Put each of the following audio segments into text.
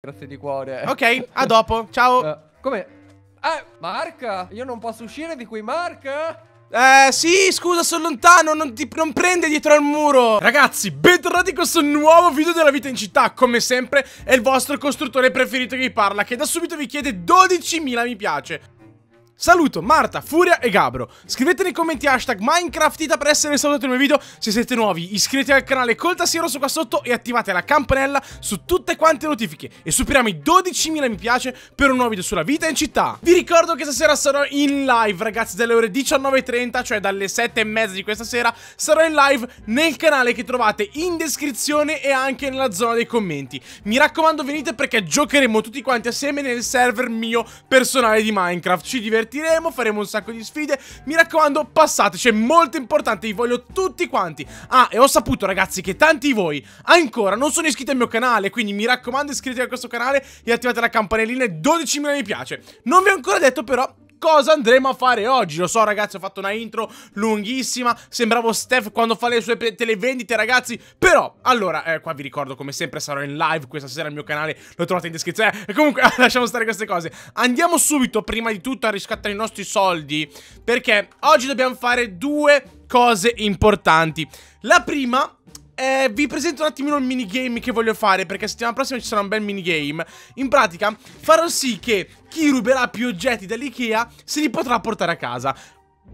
Grazie di cuore. Ok, a dopo. Ciao. Uh, come? Eh, Mark? Io non posso uscire di qui, Mark? Eh, sì, scusa, sono lontano, non ti non prende dietro al muro Ragazzi, bentornati in questo nuovo video della vita in città Come sempre, è il vostro costruttore preferito che vi parla Che da subito vi chiede 12.000 mi piace Saluto Marta, Furia e Gabro. Scrivete nei commenti hashtag Minecraftita per essere salutati nel mio video. Se siete nuovi, iscrivetevi al canale col tastiero rosso qua sotto e attivate la campanella su tutte quante le notifiche. E superiamo i 12.000 mi piace per un nuovo video sulla vita in città. Vi ricordo che stasera sarò in live, ragazzi, dalle ore 19.30, cioè dalle 7 e mezza di questa sera. Sarò in live nel canale che trovate in descrizione e anche nella zona dei commenti. Mi raccomando, venite perché giocheremo tutti quanti assieme nel server mio personale di Minecraft. Ci divertiremo divertiremo, faremo un sacco di sfide. Mi raccomando, passateci, è molto importante, vi voglio tutti quanti. Ah, e ho saputo ragazzi che tanti di voi ancora non sono iscritti al mio canale, quindi mi raccomando iscrivetevi a questo canale e attivate la campanellina e 12.000 mi piace. Non vi ho ancora detto però cosa andremo a fare oggi. Lo so ragazzi, ho fatto una intro lunghissima, sembravo Steph quando fa le sue televendite ragazzi, però, allora, eh, qua vi ricordo come sempre sarò in live questa sera al mio canale, lo trovate in descrizione, eh, comunque lasciamo stare queste cose. Andiamo subito, prima di tutto, a riscattare i nostri soldi, perché oggi dobbiamo fare due cose importanti. La prima eh, vi presento un attimino il minigame che voglio fare perché settimana prossima ci sarà un bel minigame In pratica farò sì che chi ruberà più oggetti dall'Ikea se li potrà portare a casa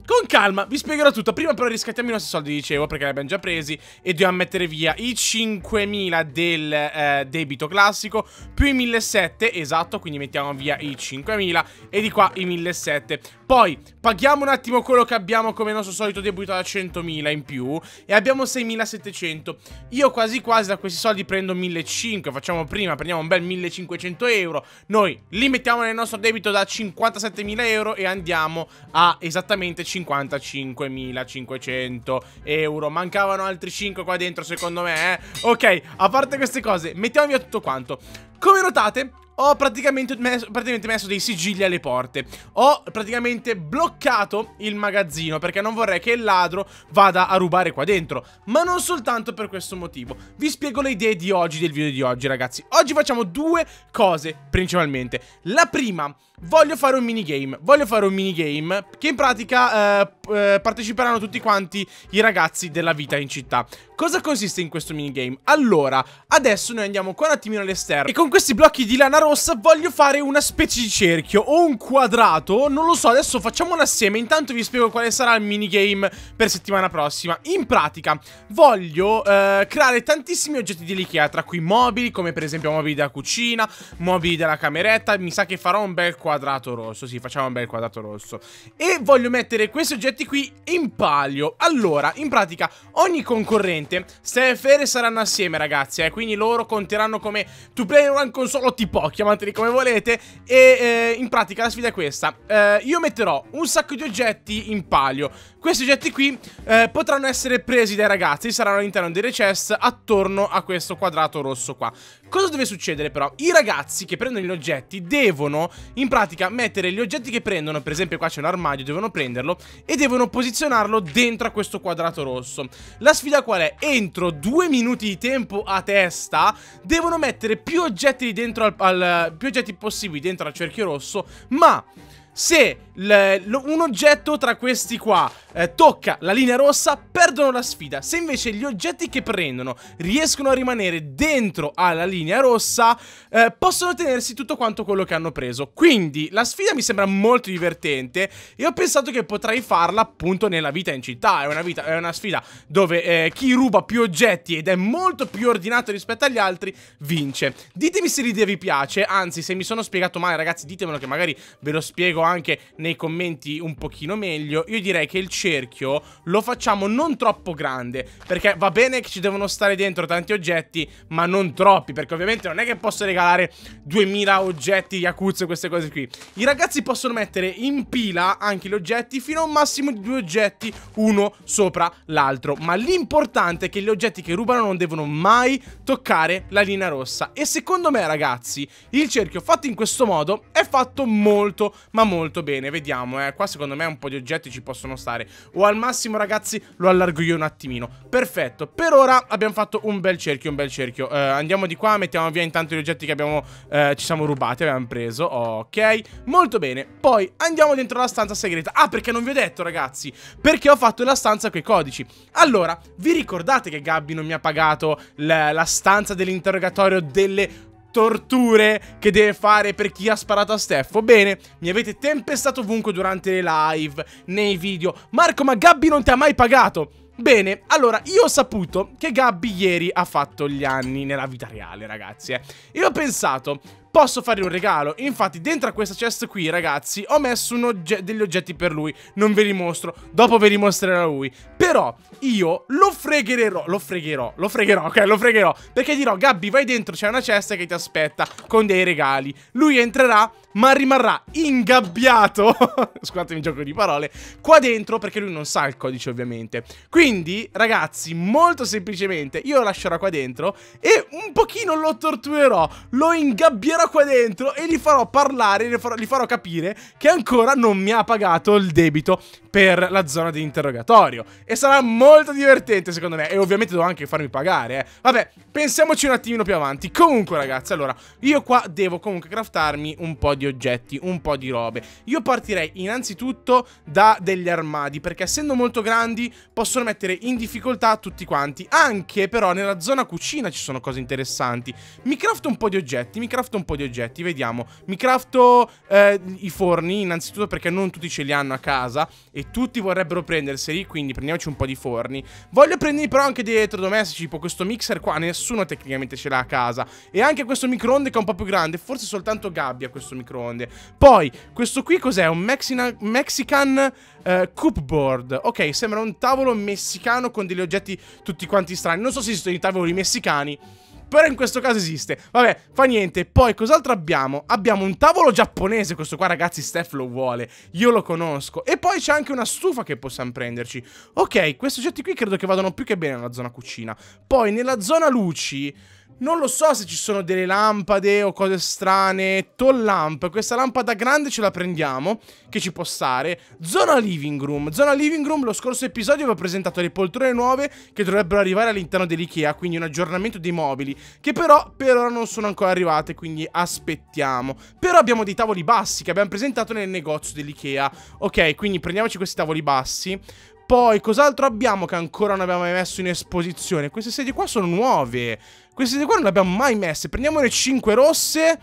con calma, vi spiegherò tutto. Prima però riscattiamo i nostri soldi, dicevo, perché li abbiamo già presi e dobbiamo mettere via i 5.000 del eh, debito classico più i 1.700, esatto, quindi mettiamo via i 5.000 e di qua i 1.700. Poi paghiamo un attimo quello che abbiamo come nostro solito debito da 100.000 in più e abbiamo 6.700. Io quasi quasi da questi soldi prendo 1.500, facciamo prima, prendiamo un bel 1.500 euro. Noi li mettiamo nel nostro debito da 57.000 euro e andiamo a esattamente 55.500 euro. Mancavano altri 5 qua dentro, secondo me, eh? Ok, a parte queste cose, mettiamo via tutto quanto. Come notate, ho praticamente messo, praticamente messo, dei sigilli alle porte Ho praticamente bloccato il magazzino Perché non vorrei che il ladro vada a rubare qua dentro Ma non soltanto per questo motivo Vi spiego le idee di oggi, del video di oggi ragazzi Oggi facciamo due cose principalmente La prima, voglio fare un minigame Voglio fare un minigame che in pratica eh, eh, parteciperanno tutti quanti i ragazzi della vita in città Cosa consiste in questo minigame? Allora, adesso noi andiamo qua un attimino all'esterno E con questi blocchi di lana rossa voglio fare una specie di cerchio o un quadrato, non lo so, adesso facciamolo assieme, intanto vi spiego quale sarà il minigame per settimana prossima. In pratica, voglio eh, creare tantissimi oggetti di Ikea, tra cui mobili, come per esempio mobili da cucina, mobili della cameretta, mi sa che farò un bel quadrato rosso, sì, facciamo un bel quadrato rosso. E voglio mettere questi oggetti qui in palio. Allora, in pratica, ogni concorrente, Steph e Fere saranno assieme, ragazzi, eh, quindi loro conteranno come tu player One Console o t chiamateli come volete E eh, in pratica la sfida è questa eh, Io metterò un sacco di oggetti in palio Questi oggetti qui eh, potranno essere presi dai ragazzi Saranno all'interno delle chest attorno a questo quadrato rosso qua Cosa deve succedere però? I ragazzi che prendono gli oggetti devono in pratica mettere gli oggetti che prendono, per esempio qua c'è un armadio, devono prenderlo e devono posizionarlo dentro a questo quadrato rosso. La sfida qual è? Entro due minuti di tempo a testa devono mettere più oggetti, dentro al, al, più oggetti possibili dentro al cerchio rosso, ma se un oggetto tra questi qua eh, tocca la linea rossa, perdono la sfida. Se invece gli oggetti che prendono riescono a rimanere dentro alla linea rossa, eh, possono tenersi tutto quanto quello che hanno preso. Quindi la sfida mi sembra molto divertente e ho pensato che potrei farla appunto nella vita in città. È una, vita, è una sfida dove eh, chi ruba più oggetti ed è molto più ordinato rispetto agli altri vince. Ditemi se l'idea vi piace, anzi se mi sono spiegato male ragazzi ditemelo che magari ve lo spiego anche nei commenti un pochino meglio, io direi che il cerchio lo facciamo non troppo grande, perché va bene che ci devono stare dentro tanti oggetti, ma non troppi, perché ovviamente non è che posso regalare 2000 oggetti, yakuzza e queste cose qui. I ragazzi possono mettere in pila anche gli oggetti fino a un massimo di due oggetti, uno sopra l'altro, ma l'importante è che gli oggetti che rubano non devono mai toccare la linea rossa. E secondo me, ragazzi, il cerchio fatto in questo modo è fatto molto, ma molto molto bene Vediamo, eh Qua secondo me un po' di oggetti ci possono stare O al massimo ragazzi lo allargo io un attimino Perfetto Per ora abbiamo fatto un bel cerchio Un bel cerchio eh, Andiamo di qua Mettiamo via intanto gli oggetti che abbiamo eh, Ci siamo rubati Abbiamo preso Ok Molto bene Poi andiamo dentro la stanza segreta Ah perché non vi ho detto ragazzi Perché ho fatto la stanza con i codici Allora Vi ricordate che Gabby non mi ha pagato La, la stanza dell'interrogatorio Delle torture che deve fare per chi ha sparato a Steffo. Bene, mi avete tempestato ovunque durante le live, nei video. Marco, ma Gabby non ti ha mai pagato? Bene, allora, io ho saputo che Gabby ieri ha fatto gli anni nella vita reale, ragazzi, eh. E ho pensato, posso fare un regalo. Infatti dentro a questa chest qui ragazzi ho messo ogge degli oggetti per lui. Non ve li mostro, dopo ve li mostrerò lui. Però io lo fregherò, lo fregherò, lo fregherò, ok? Lo fregherò. Perché dirò Gabby vai dentro c'è una cesta che ti aspetta con dei regali. Lui entrerà ma rimarrà ingabbiato, scusatemi il gioco di parole, qua dentro perché lui non sa il codice ovviamente. Quindi ragazzi, molto semplicemente io lo lascerò qua dentro e un pochino lo torturerò, lo ingabbierò tornerò qua dentro e li farò parlare, li farò, li farò capire che ancora non mi ha pagato il debito per la zona di interrogatorio. E sarà molto divertente secondo me e ovviamente devo anche farmi pagare, eh. Vabbè, pensiamoci un attimino più avanti. Comunque ragazzi, allora, io qua devo comunque craftarmi un po' di oggetti, un po' di robe. Io partirei innanzitutto da degli armadi perché essendo molto grandi possono mettere in difficoltà tutti quanti. Anche però nella zona cucina ci sono cose interessanti. Mi crafto un po' di oggetti, mi crafto un po' po' di oggetti, vediamo. Mi crafto eh, i forni, innanzitutto perché non tutti ce li hanno a casa e tutti vorrebbero prenderseli, quindi prendiamoci un po' di forni. Voglio prenderli però anche dei elettrodomestici, tipo questo mixer qua, nessuno tecnicamente ce l'ha a casa. E anche questo microonde che è un po' più grande, forse soltanto Gabbia questo microonde. Poi, questo qui cos'è? Un Mexina Mexican eh, Cookboard. Ok, sembra un tavolo messicano con degli oggetti tutti quanti strani. Non so se esistono i tavoli messicani. Però in questo caso esiste. Vabbè, fa niente. Poi cos'altro abbiamo? Abbiamo un tavolo giapponese. Questo qua, ragazzi, Steph lo vuole. Io lo conosco. E poi c'è anche una stufa che possiamo prenderci. Ok, questi oggetti qui credo che vadano più che bene nella zona cucina. Poi nella zona luci... Non lo so se ci sono delle lampade o cose strane. Toll questa lampada grande ce la prendiamo, che ci può stare. Zona living room. Zona living room, lo scorso episodio vi ho presentato le poltrone nuove che dovrebbero arrivare all'interno dell'IKEA, quindi un aggiornamento dei mobili, che però per ora non sono ancora arrivate, quindi aspettiamo. Però abbiamo dei tavoli bassi che abbiamo presentato nel negozio dell'IKEA. Ok, quindi prendiamoci questi tavoli bassi. Poi, cos'altro abbiamo che ancora non abbiamo mai messo in esposizione? Queste sedie qua sono nuove. Queste qua non le abbiamo mai messe. Prendiamone 5 rosse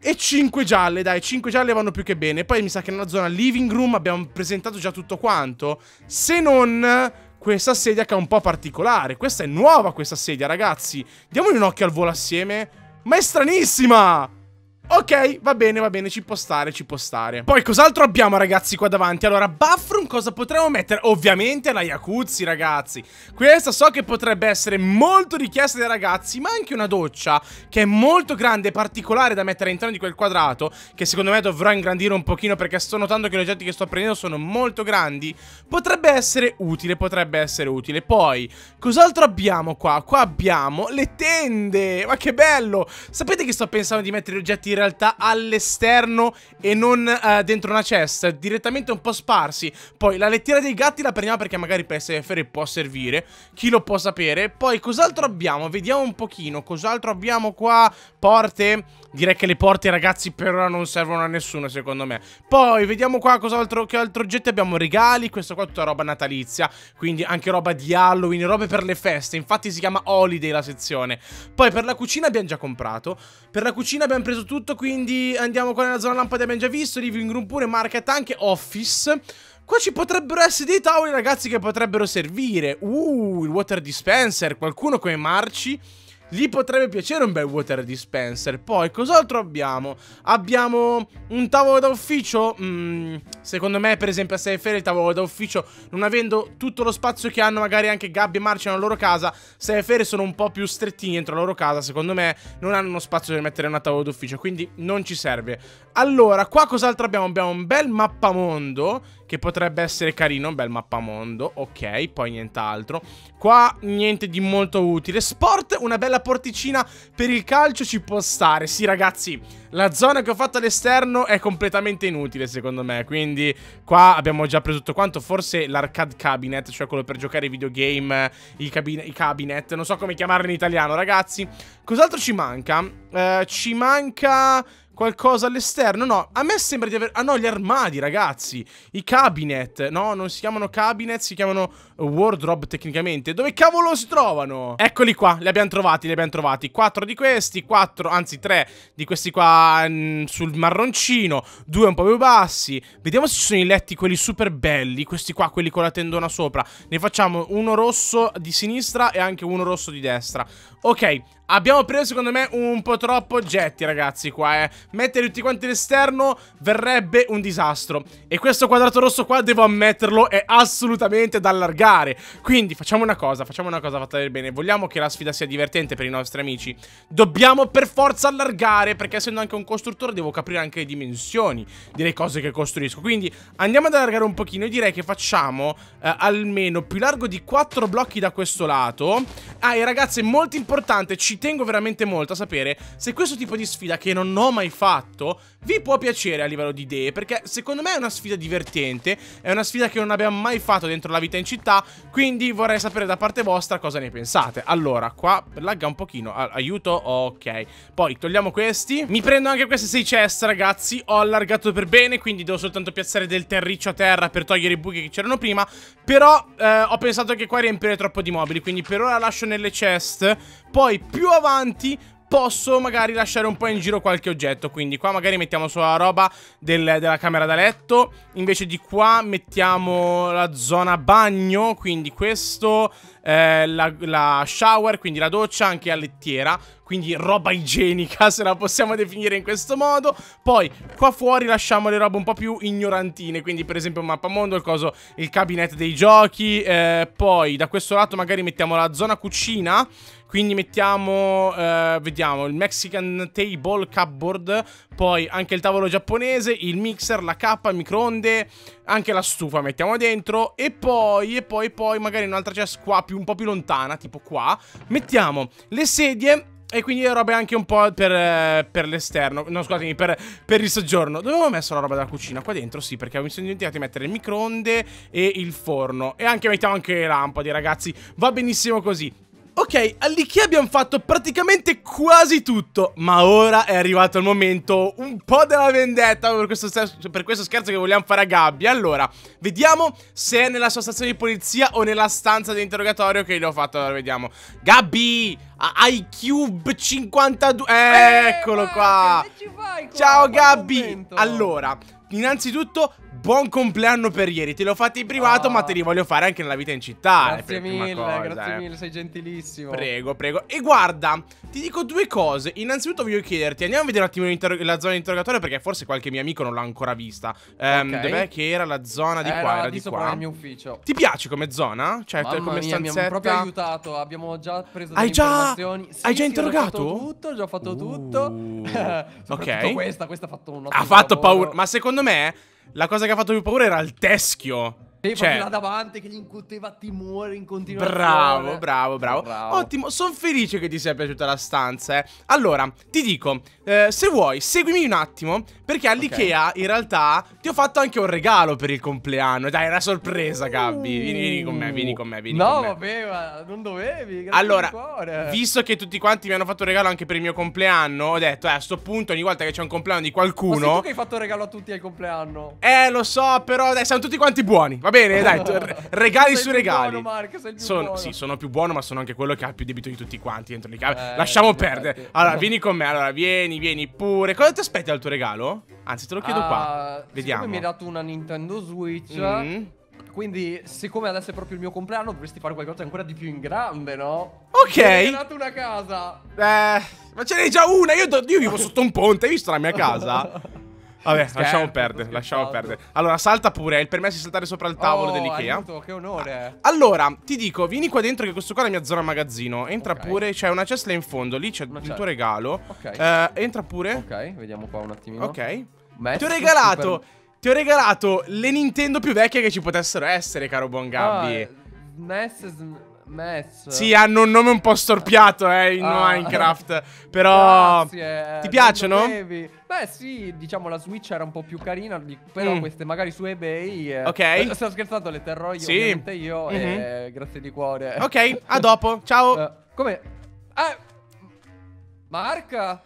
e 5 gialle, dai, 5 gialle vanno più che bene. Poi mi sa che nella zona living room abbiamo presentato già tutto quanto, se non questa sedia che è un po' particolare. Questa è nuova questa sedia, ragazzi. Diamogli un occhio al volo assieme. Ma è stranissima! Ok, va bene, va bene, ci può stare, ci può stare. Poi cos'altro abbiamo ragazzi qua davanti? Allora, Buffroom cosa potremmo mettere? Ovviamente la Yakuza, ragazzi. Questa so che potrebbe essere molto richiesta dai ragazzi, ma anche una doccia che è molto grande e particolare da mettere all'interno di quel quadrato, che secondo me dovrò ingrandire un pochino perché sto notando che gli oggetti che sto prendendo sono molto grandi. Potrebbe essere utile, potrebbe essere utile. Poi, cos'altro abbiamo qua? Qua abbiamo le tende. Ma che bello! Sapete che sto pensando di mettere oggetti realtà all'esterno e non uh, dentro una chest, direttamente un po' sparsi. Poi la lettiera dei gatti la prendiamo perché magari per SFR può servire, chi lo può sapere. Poi cos'altro abbiamo? Vediamo un pochino, cos'altro abbiamo qua? Porte... Direi che le porte, ragazzi, per ora non servono a nessuno, secondo me. Poi, vediamo qua cos'altro, che altro oggetto abbiamo. Regali, questa qua è tutta roba natalizia, quindi anche roba di Halloween, robe per le feste. Infatti si chiama Holiday la sezione. Poi per la cucina abbiamo già comprato. Per la cucina abbiamo preso tutto, quindi andiamo qua nella zona lampada, abbiamo già visto. Living room pure, market anche, office. Qua ci potrebbero essere dei tavoli, ragazzi, che potrebbero servire. Uh, il water dispenser, qualcuno come Marci gli potrebbe piacere un bel water dispenser. Poi, cos'altro abbiamo? Abbiamo un tavolo d'ufficio? Mm, secondo me, per esempio, a Seifere il tavolo d'ufficio, non avendo tutto lo spazio che hanno magari anche Gabby e Marcia nella loro casa, Seifere sono un po' più strettini dentro la loro casa, secondo me non hanno uno spazio per mettere una tavola d'ufficio, quindi non ci serve. Allora, qua cos'altro abbiamo? Abbiamo un bel mappamondo che potrebbe essere carino, un bel mappamondo, ok, poi nient'altro. Qua niente di molto utile. Sport, una bella porticina per il calcio ci può stare. Sì ragazzi, la zona che ho fatto all'esterno è completamente inutile secondo me, quindi qua abbiamo già preso tutto quanto, forse l'arcade cabinet, cioè quello per giocare i videogame, i, cabin i cabinet, non so come chiamarlo in italiano ragazzi. Cos'altro ci manca? Eh, ci manca Qualcosa all'esterno? No, a me sembra di aver... Ah no, gli armadi, ragazzi. I cabinet. No, non si chiamano cabinet, si chiamano wardrobe tecnicamente. Dove cavolo si trovano? Eccoli qua, li abbiamo trovati, li abbiamo trovati. Quattro di questi, quattro, anzi tre di questi qua mh, mm, sul marroncino. Due un po' più bassi. Vediamo se ci sono i letti, quelli super belli. Questi qua, quelli con la tendona sopra. Ne facciamo uno rosso di sinistra e anche uno rosso di destra. Ok, Abbiamo preso secondo me un po' troppo oggetti ragazzi qua eh Mettere tutti quanti all'esterno verrebbe un disastro E questo quadrato rosso qua devo ammetterlo è assolutamente da allargare Quindi facciamo una cosa, facciamo una cosa fatta del bene Vogliamo che la sfida sia divertente per i nostri amici Dobbiamo per forza allargare perché essendo anche un costruttore devo capire anche le dimensioni Delle cose che costruisco Quindi andiamo ad allargare un pochino e direi che facciamo eh, almeno più largo di 4 blocchi da questo lato Ah e ragazzi è molto importante, ci tengo veramente molto a sapere se questo tipo di sfida che non ho mai fatto vi può piacere a livello di idee perché secondo me è una sfida divertente, è una sfida che non abbiamo mai fatto dentro la vita in città, quindi vorrei sapere da parte vostra cosa ne pensate. Allora, qua lagga un pochino, aiuto, ok. Poi togliamo questi, mi prendo anche queste 6 chest ragazzi, ho allargato per bene, quindi devo soltanto piazzare del terriccio a terra per togliere i buchi che c'erano prima, però eh, ho pensato che qua riempire troppo di mobili, quindi per ora lascio nelle chest, poi più avanti posso magari lasciare un po' in giro qualche oggetto Quindi qua magari mettiamo solo la roba del, della camera da letto Invece di qua mettiamo la zona bagno Quindi questo, eh, la, la shower, quindi la doccia, anche la lettiera quindi roba igienica se la possiamo definire in questo modo poi qua fuori lasciamo le robe un po' più ignorantine quindi per esempio mappamondo il coso il cabinet dei giochi eh, poi da questo lato magari mettiamo la zona cucina quindi mettiamo, eh, vediamo, il Mexican Table Cupboard, poi anche il tavolo giapponese, il mixer, la cappa, il microonde, anche la stufa mettiamo dentro e poi, e poi, poi magari un'altra chest qua, più, un po' più lontana, tipo qua, mettiamo le sedie e quindi le robe anche un po' per, eh, per l'esterno No scusatemi, per, per, il soggiorno Dove avevo messo la roba della cucina? Qua dentro sì, perché mi sono dimenticato di mettere il microonde e il forno E anche mettiamo anche le lampade ragazzi Va benissimo così Ok, all'Ikea abbiamo fatto praticamente quasi tutto, ma ora è arrivato il momento un po' della vendetta per questo, per questo scherzo che vogliamo fare a Gabby. Allora, vediamo se è nella sua stazione di polizia o nella stanza di interrogatorio che gli ho fatto. Allora, vediamo. Gabby, IQ 52... Eh, eccolo qua! Ciao Gabby! Allora innanzitutto buon compleanno per ieri. Te l'ho fatto in privato, oh. ma te li ah. voglio fare anche nella vita in città. Eh, grazie mille, cosa, grazie eh. mille, sei gentilissimo. Prego, prego. E guarda, ti dico due cose. Innanzitutto voglio chiederti, andiamo a vedere un attimo la zona di interrogatorio perché forse qualche mio amico non l'ha ancora vista. Ehm, okay. Dov'è che era la zona di era eh, qua? Era di, di sopra qua. il mio ufficio. Ti piace come zona? Cioè, Mamma come mia, stanzetta? mi proprio aiutato, abbiamo già preso delle hai già... informazioni. Sì, hai già sì, interrogato? Ho già fatto tutto, già ho fatto uh. tutto. ok. questa, questa ha fatto un ottimo Ha fatto lavoro. paura, ma secondo secondo me la cosa che ha fatto più paura era il teschio. Teva cioè, là davanti che gli incuteva timore in continuazione. Bravo, bravo, bravo, bravo. Ottimo, sono felice che ti sia piaciuta la stanza. Eh. Allora, ti dico, eh, se vuoi, seguimi un attimo, perché all'IKEA okay. in realtà ti ho fatto anche un regalo per il compleanno. Dai, era sorpresa, Gabby. Uh. Vieni, vieni, con me, vieni con me, vieni no, con me. No, vabbè, ma non dovevi. Allora, visto che tutti quanti mi hanno fatto un regalo anche per il mio compleanno, ho detto, eh, a sto punto ogni volta che c'è un compleanno di qualcuno... Ma sei tu che hai fatto un regalo a tutti al compleanno. Eh, lo so, però dai, siamo tutti quanti buoni, va Va bene, dai, tu, regali sei su regali. Sono Buono, Mark, sei sono, buono. Sì, sono più buono, ma sono anche quello che ha più debito di tutti quanti dentro di casa. Eh, Lasciamo perdere. Allora, vieni con me, allora, vieni, vieni pure. Cosa ti aspetti dal tuo regalo? Anzi, te lo chiedo ah, qua. Vediamo. mi hai dato una Nintendo Switch. Mm. Quindi, siccome adesso è proprio il mio compleanno, dovresti fare qualcosa ancora di più in grande, no? Ok. Mi hai dato una casa. Eh, ma ce n'è già una. Io, io vivo sotto un ponte, hai visto la mia casa? Vabbè, scherzo, lasciamo perdere, lasciamo perdere. Allora, salta pure, hai il permesso di saltare sopra il tavolo oh, dell'Ikea. che onore. Allora, ti dico, vieni qua dentro che questo qua è la mia zona magazzino. Entra okay. pure, c'è una cesta in fondo, lì c'è il tuo regalo. Ok. Uh, entra pure. Ok, vediamo qua un attimino. Ok. Messi, ti ho regalato, super... ti ho regalato le Nintendo più vecchie che ci potessero essere, caro buon Gabby. Ah, NES... Mezzo. Sì, hanno un nome un po' storpiato, eh, in ah. Minecraft. Però. Grazie. Eh, ti piacciono? Beh, sì, diciamo la Switch era un po' più carina. Però mm. queste magari su eBay. Eh, ok. Eh, sto scherzando, le terrò io. Sì. Ovviamente io. Mm -hmm. eh, grazie di cuore. Ok, a dopo. Ciao. Uh, come. Eh. Ah, Marca?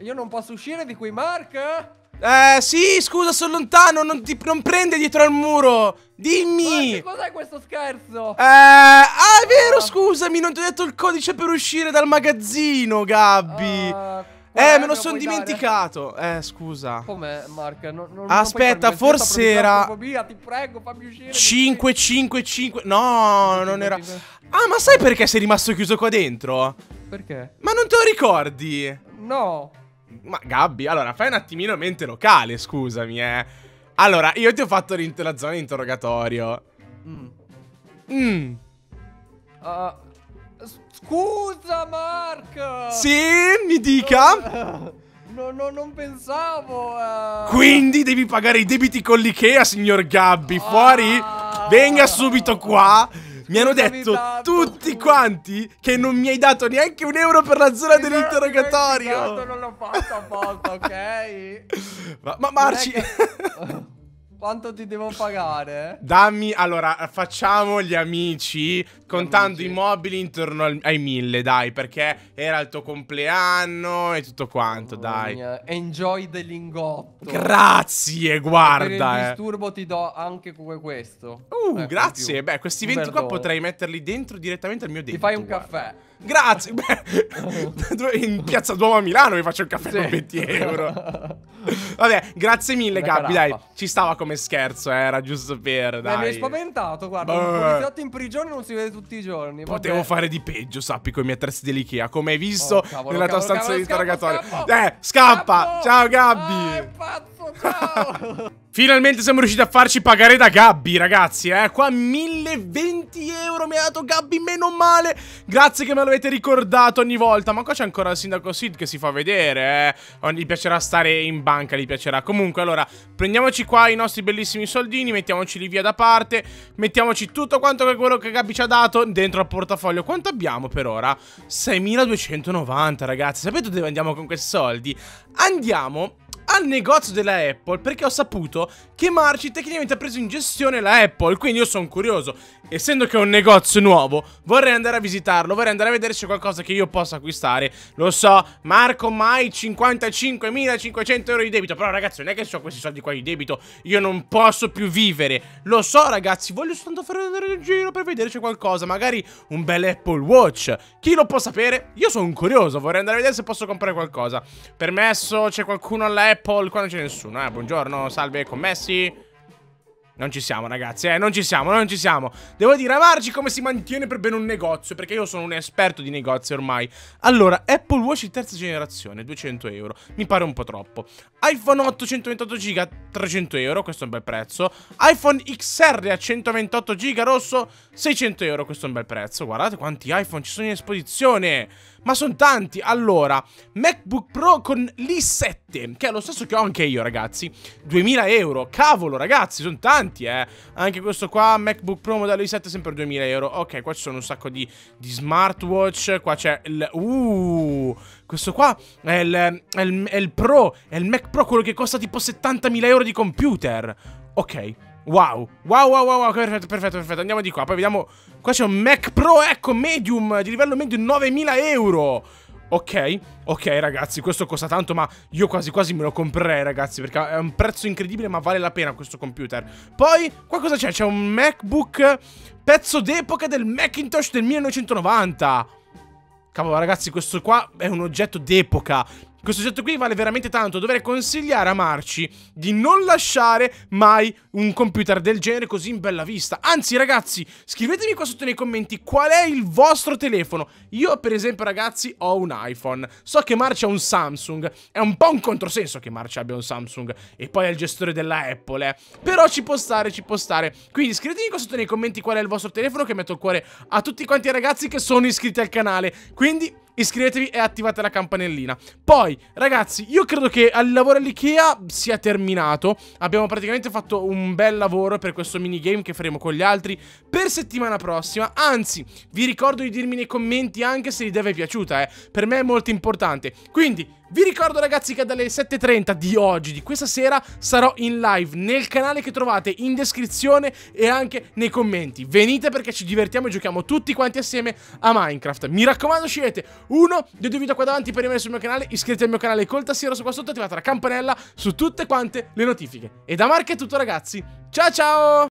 Io non posso uscire di qui, Marca? Eh, sì, scusa, sono lontano, non, ti, non prende dietro al muro. Dimmi! Ma che cos'è questo scherzo? Eh, ah, è vero, ah. scusami, non ti ho detto il codice per uscire dal magazzino, Gabby. Uh, eh, eh me lo sono dimenticato. Dare? Eh, scusa. Com'è, Mark? Non, non Aspetta, non forse era... Ti prego, fammi uscire. 5, 5, 5... No, non, non era... Ah, ma sai perché sei rimasto chiuso qua dentro? Perché? Ma non te lo ricordi? No. Ma Gabby, allora fai un attimino mente locale, scusami, eh. Allora, io ti ho fatto la zona di interrogatorio. Mm. Mm. Uh, scusa, Mark! Sì, mi dica! No, no, non pensavo! Uh... Quindi devi pagare i debiti con l'Ikea, signor Gabby! Fuori! Ah. Venga subito qua! Mi hanno detto tutti quanti che non mi hai dato neanche un euro per la zona dell'interrogatorio. Non l'ho fatto apposta, ok? Ma, ma Marci... Quanto ti devo pagare? Dammi, allora, facciamo gli amici contando amici. i mobili intorno al, ai mille, dai, perché era il tuo compleanno e tutto quanto, oh, dai. Mia. Enjoy the lingotto. Grazie, guarda. E per il eh. disturbo eh. ti do anche questo. Uh, ecco grazie. Beh, questi 20 qua potrei metterli dentro direttamente al mio dentro. Ti fai un guarda. caffè. Grazie. Beh, in piazza Duomo a Milano mi faccio il caffè sì. con 20 euro. Vabbè, grazie mille, Gabby. Dai, ci stava come scherzo, eh, era giusto per. Dai. Beh, mi hai spaventato, guarda. Beh. Un poliziotto in prigione non si vede tutti i giorni. Vabbè. Potevo fare di peggio, sappi, con i miei attrezzi dell'IKEA. Come hai visto oh, cavolo, nella cavolo, tua stanza di interrogatorio. Eh, scappa. Scappo. Ciao, Gabby. Ah, ciao! Finalmente siamo riusciti a farci pagare da Gabby, ragazzi, eh. Qua 1020 euro mi ha dato Gabby, meno male. Grazie che me l'avete ricordato ogni volta. Ma qua c'è ancora il sindaco Sid che si fa vedere, eh. Gli piacerà stare in banca, gli piacerà. Comunque, allora, prendiamoci qua i nostri bellissimi soldini, mettiamoceli via da parte. Mettiamoci tutto quanto che quello che Gabby ci ha dato dentro al portafoglio. Quanto abbiamo per ora? 6290, ragazzi. Sapete dove andiamo con questi soldi? Andiamo al negozio della Apple perché ho saputo che Marci tecnicamente ha preso in gestione la Apple, quindi io sono curioso. Essendo che è un negozio nuovo, vorrei andare a visitarlo, vorrei andare a vedere se c'è qualcosa che io possa acquistare. Lo so, Marco, mai 55.500 euro di debito. Però ragazzi, non è che ho questi soldi qua di debito, io non posso più vivere. Lo so ragazzi, voglio soltanto fare un giro per vedere se qualcosa, magari un bel Apple Watch. Chi lo può sapere? Io sono curioso, vorrei andare a vedere se posso comprare qualcosa. Permesso, c'è qualcuno alla Apple? Qua non c'è nessuno, eh, buongiorno, salve, commessi. Non ci siamo ragazzi, eh, non ci siamo, non ci siamo Devo dire, Margi, come si mantiene per bene un negozio Perché io sono un esperto di negozio ormai Allora, Apple Watch di terza generazione, 200 euro Mi pare un po' troppo iPhone 8 128 giga, 300 euro, questo è un bel prezzo iPhone XR a 128 giga rosso, 600 euro, questo è un bel prezzo, guardate quanti iPhone ci sono in esposizione, ma sono tanti. Allora, MacBook Pro con l'i7, che è lo stesso che ho anche io ragazzi, 2000 euro, cavolo ragazzi, sono tanti eh. Anche questo qua, MacBook Pro modello i7 sempre 2000 euro, ok, qua ci sono un sacco di, di smartwatch, qua c'è il... Uh, questo qua è il, è, il, è il Pro, è il Mac Pro, quello che costa tipo 70.000 euro di computer. Ok, Wow. wow, wow, wow, wow, perfetto, perfetto, perfetto, andiamo di qua, poi vediamo, qua c'è un Mac Pro, ecco, medium, di livello medio 9000 euro, Ok, ok ragazzi, questo costa tanto ma io quasi quasi me lo comprerei ragazzi perché è un prezzo incredibile ma vale la pena questo computer. Poi, qua cosa c'è? C'è un MacBook pezzo d'epoca del Macintosh del 1990. Cavolo ragazzi, questo qua è un oggetto d'epoca questo oggetto qui vale veramente tanto. Dovrei consigliare a Marci di non lasciare mai un computer del genere così in bella vista. Anzi, ragazzi, scrivetemi qua sotto nei commenti qual è il vostro telefono. Io, per esempio, ragazzi, ho un iPhone. So che Marci ha un Samsung. È un po' un controsenso che Marci abbia un Samsung. E poi è il gestore della Apple, eh. Però ci può stare, ci può stare. Quindi scrivetemi qua sotto nei commenti qual è il vostro telefono che metto il cuore a tutti quanti i ragazzi che sono iscritti al canale. Quindi iscrivetevi e attivate la campanellina. Poi, ragazzi, io credo che il lavoro all'IKEA sia terminato. Abbiamo praticamente fatto un bel lavoro per questo minigame che faremo con gli altri per settimana prossima. Anzi, vi ricordo di dirmi nei commenti anche se l'idea vi è piaciuta, eh. Per me è molto importante. Quindi, vi ricordo ragazzi che dalle 7.30 di oggi, di questa sera, sarò in live nel canale che trovate in descrizione e anche nei commenti. Venite perché ci divertiamo e giochiamo tutti quanti assieme a Minecraft. Mi raccomando scegliete uno dei due video qua davanti per rimanere sul mio canale, iscrivetevi al mio canale col tastiero su qua sotto, attivate la campanella su tutte quante le notifiche. E da Mark è tutto ragazzi, ciao ciao!